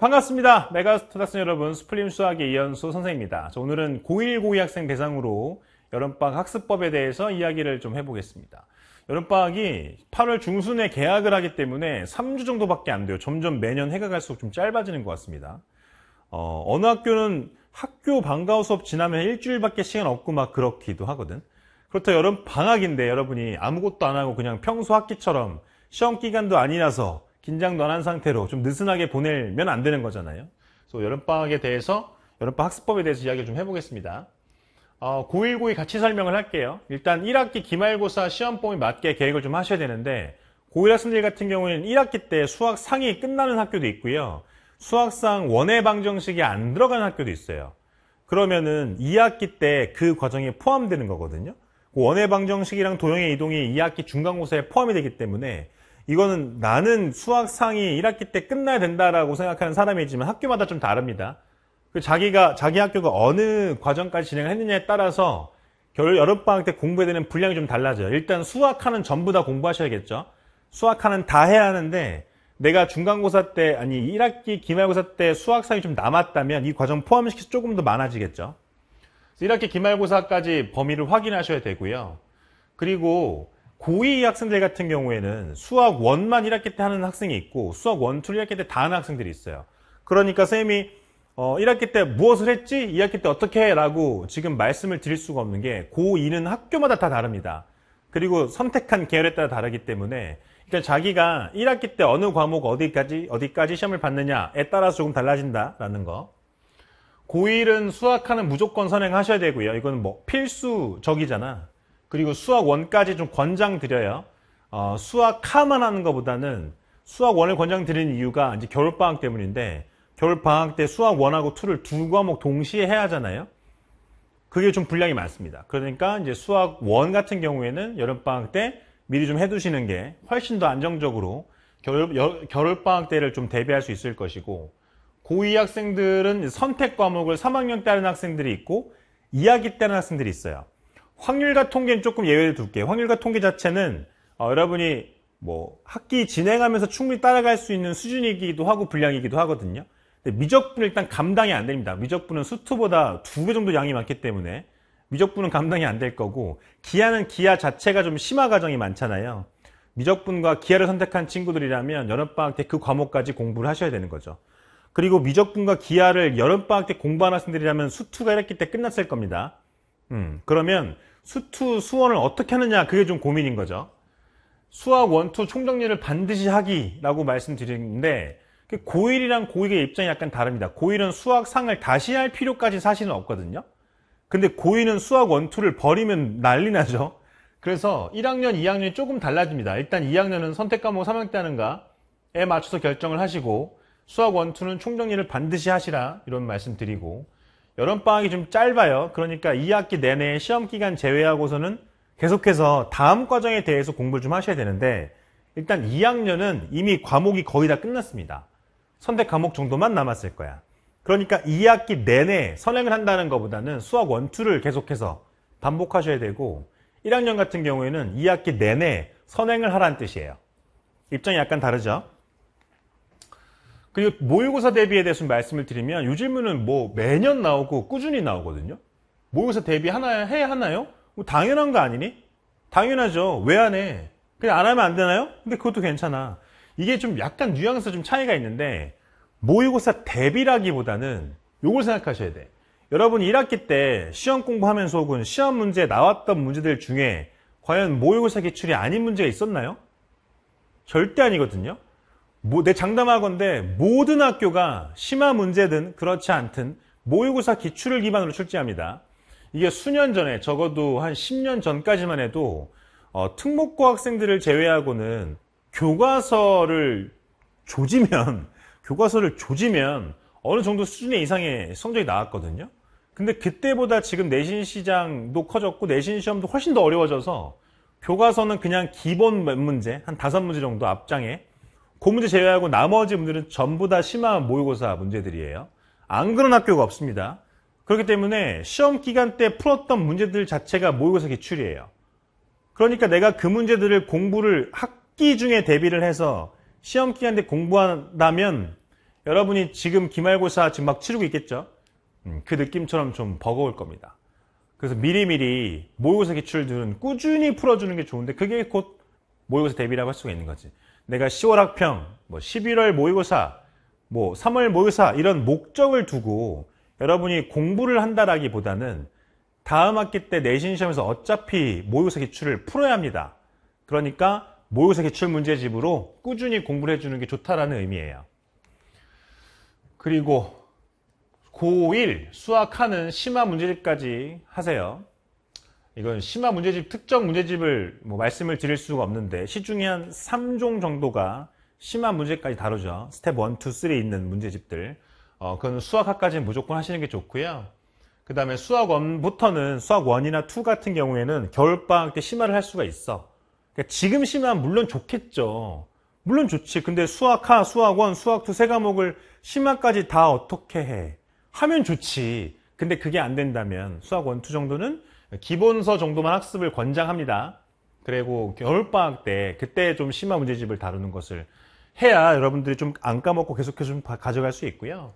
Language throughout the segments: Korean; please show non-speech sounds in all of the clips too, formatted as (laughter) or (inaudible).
반갑습니다. 메가스토닥스 여러분, 스플림 수학의 이현수 선생입니다. 오늘은 0 1 0 2 학생 대상으로 여름방학 학습법에 대해서 이야기를 좀 해보겠습니다. 여름방학이 8월 중순에 개학을 하기 때문에 3주 정도밖에 안 돼요. 점점 매년 해가 갈수록 좀 짧아지는 것 같습니다. 어, 어느 학교는 학교 방과후 수업 지나면 일주일밖에 시간 없고 막 그렇기도 하거든. 그렇다 여름 방학인데 여러분이 아무것도 안 하고 그냥 평소 학기처럼 시험 기간도 아니라서 긴장도 한 상태로 좀 느슨하게 보내면 안 되는 거잖아요. 그래서 여름방학에 대해서 여름방학 학습법에 대해서 이야기를 좀 해보겠습니다. 어, 9.19이 같이 설명을 할게요. 일단 1학기 기말고사 시험 범에 맞게 계획을 좀 하셔야 되는데 고1 학생들 같은 경우에는 1학기 때 수학 상이 끝나는 학교도 있고요. 수학상 원해 방정식이 안 들어가는 학교도 있어요. 그러면은 2학기 때 그 과정에 포함되는 거거든요. 그 원해 방정식이랑 도형의 이동이 2학기 중간고사에 포함이 되기 때문에 이거는 나는 수학상이 1학기 때 끝나야 된다라고 생각하는 사람이지만 학교마다 좀 다릅니다. 그 자기가 자기 학교가 어느 과정까지 진행을 했느냐에 따라서 겨울 여름방학 때 공부해야 되는 분량이 좀 달라져요. 일단 수학하는 전부 다 공부하셔야겠죠. 수학하는 다 해야 하는데 내가 중간고사 때 아니 1학기 기말고사 때 수학상이 좀 남았다면 이 과정 포함시켜서 조금 더 많아지겠죠. 1학기 기말고사까지 범위를 확인하셔야 되고요. 그리고 고2 학생들 같은 경우에는 수학 1만 1학기 때 하는 학생이 있고 수학 1, 2, 1학기 때 다 하는 학생들이 있어요. 그러니까 쌤이 어, 1학기 때 무엇을 했지? 2학기 때 어떻게 해? 라고 지금 말씀을 드릴 수가 없는 게 고2는 학교마다 다 다릅니다. 그리고 선택한 계열에 따라 다르기 때문에 일단 그러니까 자기가 1학기 때 어느 과목 어디까지 어디까지 시험을 받느냐에 따라서 조금 달라진다라는 거. 고1은 수학하는 무조건 선행하셔야 되고요. 이건뭐 필수적이잖아. 그리고 수학 1까지좀 권장드려요. 어, 수학 카만 하는 것보다는 수학 1을 권장드리는 이유가 이제 겨울 방학 때문인데 겨울 방학 때 수학 1하고2를두 과목 동시에 해야 하잖아요. 그게 좀 분량이 많습니다. 그러니까 이제 수학 1 같은 경우에는 여름 방학 때 미리 좀 해두시는 게 훨씬 더 안정적으로 겨울, 겨울 방학 때를 좀 대비할 수 있을 것이고 고2 학생들은 선택 과목을 3학년 때 하는 학생들이 있고 2학기 때 하는 학생들이 있어요. 확률과 통계는 조금 예외를 둘게요. 확률과 통계 자체는 어, 여러분이 뭐 학기 진행하면서 충분히 따라갈 수 있는 수준이기도 하고 분량이기도 하거든요. 근데 미적분은 일단 감당이 안 됩니다. 미적분은 수트보다 두 배 정도 양이 많기 때문에 미적분은 감당이 안 될 거고 기하는 기하 자체가 좀 심화 과정이 많잖아요. 미적분과 기하를 선택한 친구들이라면 여름방학 때 그 과목까지 공부를 하셔야 되는 거죠. 그리고 미적분과 기하를 여름방학 때 공부한 학생들이라면 수투가 이랬기 때 끝났을 겁니다. 음, 그러면 수투 수원을 어떻게 하느냐 그게 좀 고민인 거죠. 수학 원투 총정리를 반드시 하기라고 말씀드리는데 그 고1이랑 고2의 입장이 약간 다릅니다. 고1은 수학상을 다시 할 필요까지 사실은 없거든요. 근데 고2는 수학 원투를 버리면 난리 나죠. 그래서 1학년, 2학년이 조금 달라집니다. 일단 2학년은 선택 과목 뭐 3학년 때 하는가에 맞춰서 결정을 하시고 수학 원투는 총정리를 반드시 하시라 이런 말씀 드리고 여름방학이 좀 짧아요. 그러니까 2학기 내내 시험기간 제외하고서는 계속해서 다음 과정에 대해서 공부를 좀 하셔야 되는데 일단 2학년은 이미 과목이 거의 다 끝났습니다. 선택 과목 정도만 남았을 거야. 그러니까 2학기 내내 선행을 한다는 것보다는 수학 1, 2를 계속해서 반복하셔야 되고 1학년 같은 경우에는 2학기 내내 선행을 하라는 뜻이에요. 입장이 약간 다르죠? 그리고 모의고사 대비에 대해서 말씀을 드리면 요 질문은 뭐 매년 나오고 꾸준히 나오거든요. 모의고사 대비 하나 해야 하나요? 뭐 당연한 거 아니니? 당연하죠. 왜 안 해? 그냥 안 하면 안 되나요? 근데 그것도 괜찮아. 이게 좀 약간 뉘앙스 좀 차이가 있는데 모의고사 대비라기보다는 요걸 생각하셔야 돼. 여러분 1학기 때 시험 공부하면서 혹은 시험 문제에 나왔던 문제들 중에 과연 모의고사 기출이 아닌 문제가 있었나요? 절대 아니거든요. 뭐내 장담하건데 모든 학교가 심화 문제든 그렇지 않든 모의고사 기출을 기반으로 출제합니다. 이게 수년 전에 적어도 한 10년 전까지만 해도 어, 특목고 학생들을 제외하고는 교과서를 조지면 (laughs) 교과서를 조지면 어느 정도 수준의 이상의 성적이 나왔거든요. 근데 그때보다 지금 내신 시장도 커졌고 내신 시험도 훨씬 더 어려워져서 교과서는 그냥 기본 몇 문제 한 다섯 문제 정도 앞장에 그 문제 제외하고 나머지 문제는 전부 다 심한 모의고사 문제들이에요. 안 그런 학교가 없습니다. 그렇기 때문에 시험 기간 때 풀었던 문제들 자체가 모의고사 기출이에요. 그러니까 내가 그 문제들을 공부를 학기 중에 대비를 해서 시험 기간 때 공부한다면 여러분이 지금 기말고사 지금 막 치르고 있겠죠? 음, 그 느낌처럼 좀 버거울 겁니다. 그래서 미리미리 모의고사 기출들은 꾸준히 풀어주는 게 좋은데 그게 곧 모의고사 대비라고 할 수가 있는 거지. 내가 10월 학평, 뭐 11월 모의고사, 뭐 3월 모의고사 이런 목적을 두고 여러분이 공부를 한다라기보다는 다음 학기 때 내신 시험에서 어차피 모의고사 기출을 풀어야 합니다. 그러니까 모의고사 기출 문제집으로 꾸준히 공부를 해주는 게 좋다라는 의미예요. 그리고 고1 수학하는 심화 문제집까지 하세요. 이건 심화 문제집 특정 문제집을 뭐 말씀을 드릴 수가 없는데 시중에 한 3종 정도가 심화 문제까지 다루죠. 스텝 1, 2, 3 있는 문제집들. 어, 그건 수학학까지는 무조건 하시는 게 좋고요. 그 다음에 수학원부터는 수학1이나2 같은 경우에는 겨울방학 때 심화를 할 수가 있어. 그러니까 지금 심화는 물론 좋겠죠. 물론 좋지. 근데 수학하, 수학 1, 수학 2세 과목을 심화까지 다 어떻게 해? 하면 좋지. 근데 그게 안 된다면 수학 1, 2 정도는 기본서 정도만 학습을 권장합니다. 그리고 겨울방학 때 그때 좀 심화 문제집을 다루는 것을 해야 여러분들이 좀 안 까먹고 계속해서 좀 가져갈 수 있고요.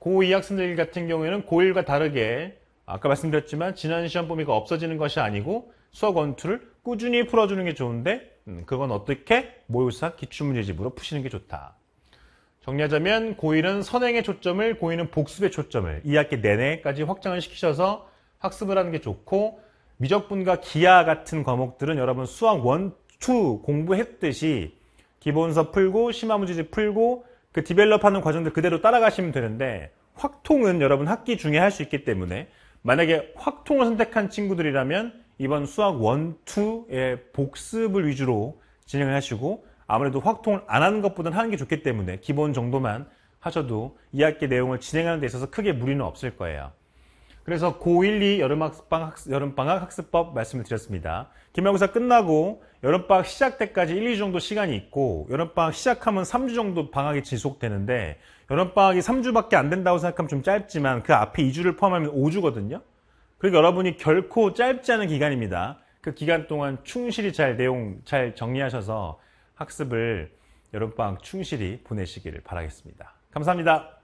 고2 학생들 같은 경우에는 고1과 다르게 아까 말씀드렸지만 지난 시험 범위가 없어지는 것이 아니고 수학 원투를 꾸준히 풀어주는 게 좋은데 음, 그건 어떻게 모의고사 기출문제집으로 푸시는 게 좋다. 정리하자면 고1은 선행의 초점을 고2는 복습의 초점을 2학기 내내까지 확장을 시키셔서 학습을 하는 게 좋고 미적분과 기하 같은 과목들은 여러분 수학 1, 2 공부했듯이 기본서 풀고 심화문제집 풀고 그 디벨롭하는 과정들 그대로 따라가시면 되는데 확통은 여러분 학기 중에 할 수 있기 때문에 만약에 확통을 선택한 친구들이라면 이번 수학 1, 2의 복습을 위주로 진행을 하시고 아무래도 확통을 안 하는 것보다는 하는 게 좋기 때문에 기본 정도만 하셔도 2학기 내용을 진행하는 데 있어서 크게 무리는 없을 거예요. 그래서 고1, 2 여름학습방 여름방학 학습법 말씀을 드렸습니다. 기말고사 끝나고 여름방학 시작 때까지 1, 2주 정도 시간이 있고 여름방학 시작하면 3주 정도 방학이 지속되는데 여름방학이 3주밖에 안 된다고 생각하면 좀 짧지만 그 앞에 2주를 포함하면 5주거든요. 그리고 그러니까 여러분이 결코 짧지 않은 기간입니다. 그 기간 동안 충실히 잘 내용 잘 정리하셔서 학습을 여름방학 충실히 보내시기를 바라겠습니다. 감사합니다.